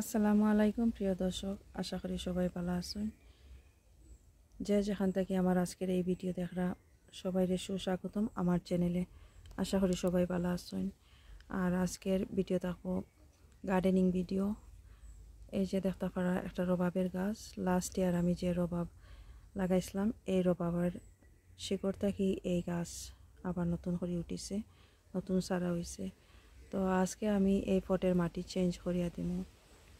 আসসালামু আলাইকুম প্রিয় দর্শক আশা করি সবাই ভালো আছেন যে যেখান থেকে আমার আজকের এই ভিডিও দেখরা সবাইরে সুস্বাগতম আমার চ্যানেলে আশা করি সবাই ভালো আছেন আর আজকের ভিডিও দেখো গার্ডেনিং ভিডিও এই যে দেখতে পারা একটা রবাবের গাছ লাস্ট ইয়ার আমি যে রবাব লাগাইছিলাম এই রবাবের শিকড় থাকি এই গাছ আবার নতুন করে উঠিছে নতুন সারা হয়েছে তো আজকে আমি এই পটের মাটি চেঞ্জ করিয়া দিব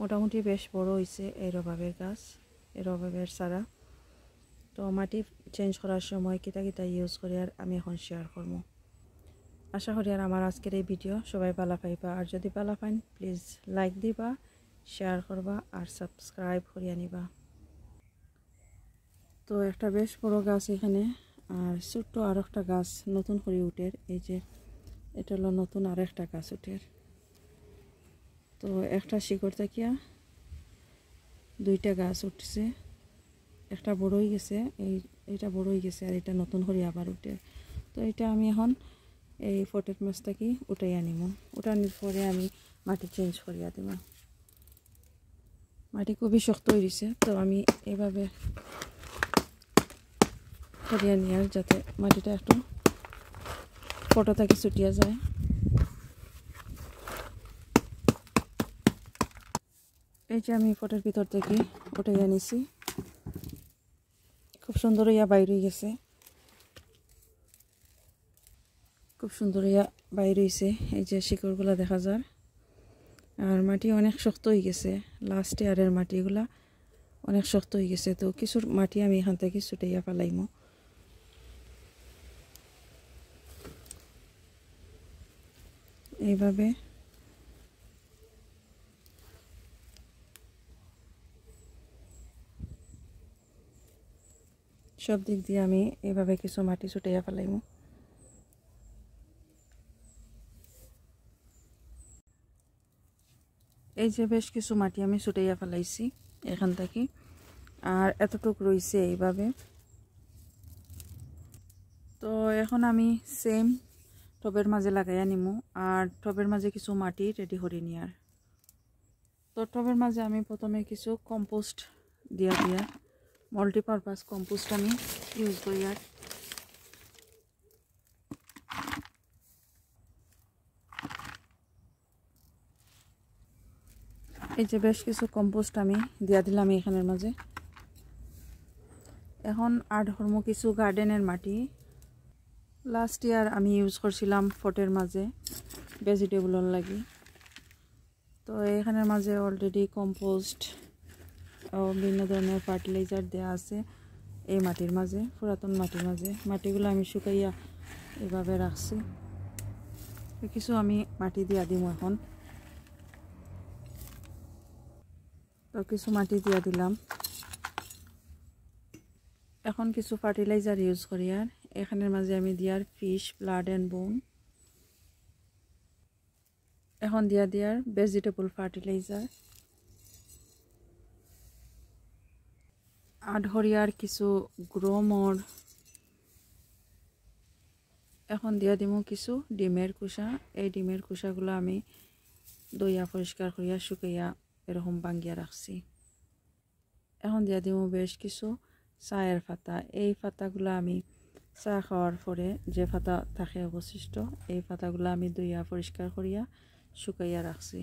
মোটামুটি বেশ বড় হয়েছে এই রবাবের গাছ এই রবাবের চারা তো মাটি চেঞ্জ করার সময় কিতা কিতা ইউজ করে আর আমি এখন শেয়ার করব আশা করি আর আমার আজকের এই ভিডিও সবাই পালা পাইবা আর যদি ভালো পাইন প্লিজ লাইক দিবা শেয়ার করবা আর সাবস্ক্রাইব করে আনিবা তো একটা বেশ বড় গাছ এখানে আর ছোট্ট আর একটা গাছ নতুন করে উঠের এই যে এটা হলো নতুন আর একটা গাছ উঠের তো একটা শিকড় থাকিয়া দুইটা গাছ উঠছে একটা বড় হয়ে গেছে এই এটা বড় হয়ে গেছে আর এটা নতুন করে আবার উঠে তো এটা আমি এখন এই ফটের মাছ থাকি উঠাই আনিম উঠানোর পরে আমি মাটি চেঞ্জ করিয়া দিব মাটি খুবই শক্ত হয়ে গেছে তো আমি এভাবে করিয়া নিয়ে যাতে মাটিটা একটু ফটো থাকি ছুটিয়া যায় এই যে আমি পটের ভিতর থেকে ওটাই আনিছি খুব সুন্দর ইয়া বাইরে গেছে খুব সুন্দর ইয়া বাইর হয়েছে এই যে শিকড়গুলা দেখা যার আর মাটি অনেক শক্ত হয়ে গেছে লাস্ট ইয়ারের মাটিগুলা অনেক শক্ত হয়ে গেছে তো কিছুর মাটি আমি এখান থেকে ইয়া পালাইমো এইভাবে সব দিক দিয়ে আমি এভাবে কিছু মাটি ছুটাইয়া ফেলাইব এই যে বেশ কিছু মাটি আমি ছুটাইয়া ফেলাইছি এখান থেকে আর এতটুক রইছে এইভাবে তো এখন আমি সেম টবের মাঝে লাগাইয়া নিমু আর টবের মাঝে কিছু মাটি রেডি করে নিয়ার তো টবের মাঝে আমি প্রথমে কিছু কম্পোস্ট দিয়া দিয়া মাল্টিপারপাস কম্পোস্ট আমি ইউজ করি আর এই যে বেশ কিছু কম্পোস্ট আমি দিয়া দিলাম এখানের মাঝে এখন আর ধর্ম কিছু গার্ডেনের মাটি লাস্ট ইয়ার আমি ইউজ করছিলাম ফটের মাঝে ভেজিটেবল লাগি তো এখানের মাঝে অলরেডি কম্পোস্ট বিভিন্ন ধরনের ফার্টিলাইজার দেওয়া আছে এই মাটির মাঝে পুরাতন মাটির মাঝে মাটিগুলো আমি শুকাইয়া এভাবে রাখছি কিছু আমি মাটি দিয়া দিম এখন তো কিছু মাটি দিয়া দিলাম এখন কিছু ফার্টিলাইজার ইউজ করি আর এখানের মাঝে আমি দিয়ার ফিশ ব্লাড অ্যান্ড বোন এখন দিয়া দিয়ার ভেজিটেবল ফার্টিলাইজার আধরিয়ার কিছু গ্রোমর এখন দিয়া দিমু কিছু ডিমের কুসা এই ডিমের কুসাগুলো আমি দইয়া পরিষ্কার করিয়া শুকাইয়া এরকম বাঙ্গিয়া রাখছি এখন দিয়া দিমু বেশ কিছু চায়ের ফাতা এই ফাতাগুলো আমি চা খাওয়ার পরে যে ফাতা থাকে অবশিষ্ট এই ফাতাগুলো আমি দইয়া পরিষ্কার করিয়া শুকাইয়া রাখছি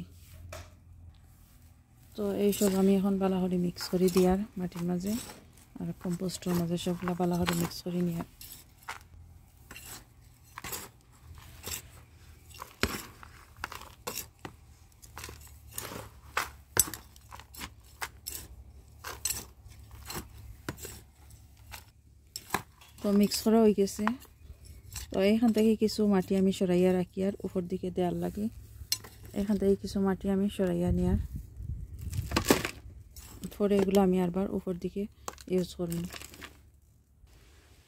তো এইসব আমি এখন বালাহরি মিক্স করে দিয়ার মাটির মাঝে আর কম্পোস্টর মাঝে সবগুলো বালাহরি মিক্স করে নিয়ার তো মিক্স করা হয়ে গেছে তো এইখান থেকে কিছু মাটি আমি সরাইয়া রাখি আর উপর দিকে দেওয়ার লাগে এখান থেকে কিছু মাটি আমি সরাইয়া নেওয়ার পরে এগুলো আমি আরবার উপর দিকে ইউজ করব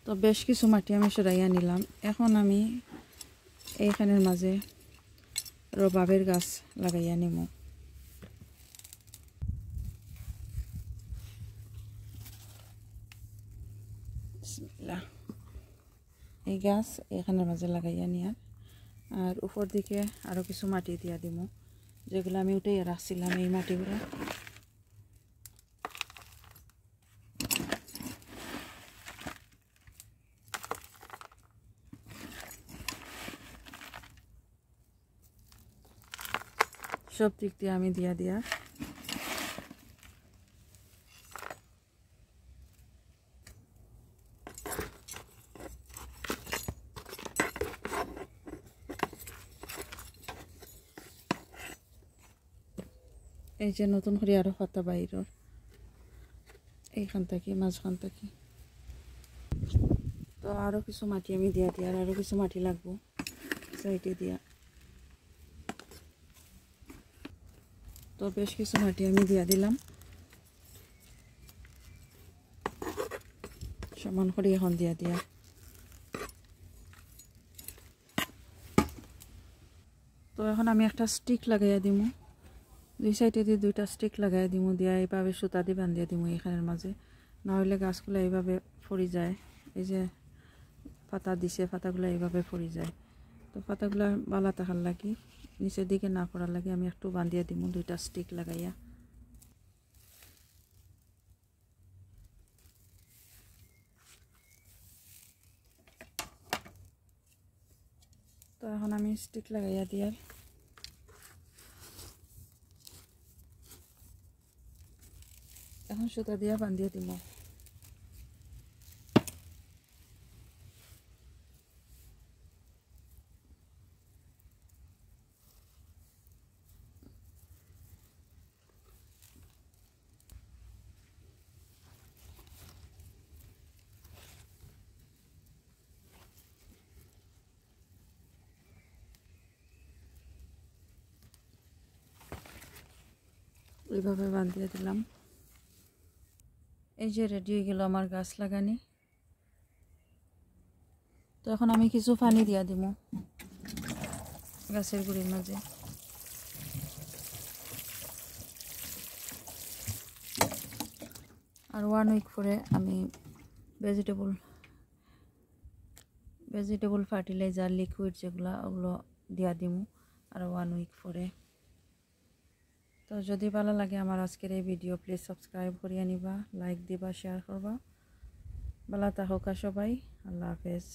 তো বেশ কিছু মাটি আমি সরাইয়া নিলাম এখন আমি এইখানের মাঝে রবাবের গাছ লাগাইয়া নিব এই গাছ এখানের মাঝে লাগাইয়া নিয়ার আর উপর দিকে আরও কিছু মাটি দিয়া দিব যেগুলো আমি উঠেই রাখছিলাম এই মাটিগুলো সব দিক দিয়ে আমি দিয়া দিয়া এই যে নতুন করে আরও পাতা বাইরের এইখান থাকি মাঝখান থাকি তো আরও কিছু মাটি আমি দিয়া দিয়ার আরও কিছু মাটি লাগবো সাইডে দিয়া তো বেশ কিছু মাটি আমি দিয়ে দিলাম সমান করে এখন দিয়া দিয়া তো এখন আমি একটা স্টিক লাগাইয়া দিম দুই সাইডে দিয়ে দুইটা স্টিক লাগাই দিম দিয়া এইভাবে সুতা দিয়ে বান্ধিয়া দিম এখানের মাঝে নাহলে গাছগুলো এইভাবে ফরি যায় এই যে পাতা দিছে পাতাগুলো এইভাবে ফরি যায় তো পাতাগুলো বালা ভাল লাগি नीचे दिखे ना कर लगे हमें एकटू बांधिया दीम दुईटा स्टिक लगैया तो एन स्टिक लगैया दिए सूता दिया बांधिया दीम এইভাবে বাঁধিয়ে দিলাম এই যে রেডি হয়ে গেল আমার গাছ লাগানি তো এখন আমি কিছু পানি দিয়া দিব গাছের গুড়ির মাঝে আর ওয়ান উইক পরে আমি ভেজিটেবল ভেজিটেবল ফার্টিলাইজার লিকুইড যেগুলো ওগুলো দিয়া দিব আর ওয়ান উইক পরে তো যদি ভালো লাগে আমার আজকের এই ভিডিও প্লিজ সাবস্ক্রাইব করিয়ে নিবা লাইক দিবা শেয়ার করবা ভালো থাকুক সবাই আল্লাহ হাফেজ